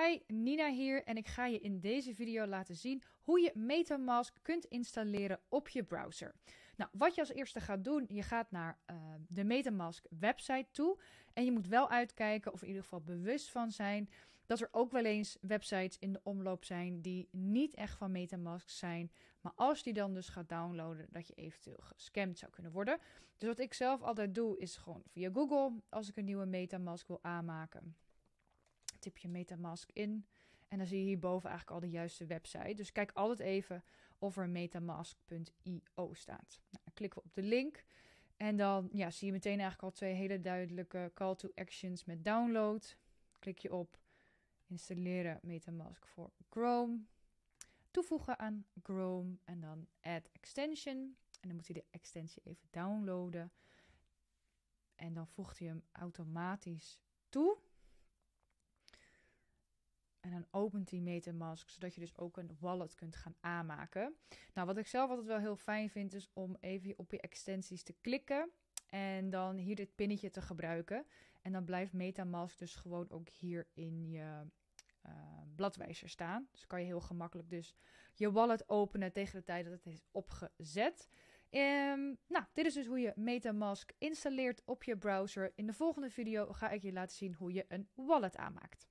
Hi, Nina hier en ik ga je in deze video laten zien hoe je MetaMask kunt installeren op je browser. Nou, wat je als eerste gaat doen, je gaat naar eh, de MetaMask website toe en je moet wel uitkijken of in ieder geval bewust van zijn dat er ook wel eens websites in de omloop zijn die niet echt van MetaMask zijn, maar als die dan dus gaat downloaden, dat je eventueel gescamd zou kunnen worden. Dus wat ik zelf altijd doe is gewoon via Google als ik een nieuwe MetaMask wil aanmaken. Tip je MetaMask in. En dan zie je hierboven eigenlijk al de juiste website. Dus kijk altijd even of er metamask.io staat. Nou, dan klikken we op de link. En dan ja, zie je meteen eigenlijk al twee hele duidelijke call to actions met download. Klik je op installeren MetaMask voor Chrome. Toevoegen aan Chrome en dan add extension. En dan moet hij de extensie even downloaden. En dan voegt hij hem automatisch toe dan opent die MetaMask, zodat je dus ook een wallet kunt gaan aanmaken. Nou, wat ik zelf altijd wel heel fijn vind, is om even op je extensies te klikken. En dan hier dit pinnetje te gebruiken. En dan blijft MetaMask dus gewoon ook hier in je eh, bladwijzer staan. Dus kan je heel gemakkelijk dus je wallet openen tegen de tijd dat het is opgezet. Ehm, nou, dit is dus hoe je MetaMask installeert op je browser. In de volgende video ga ik je laten zien hoe je een wallet aanmaakt.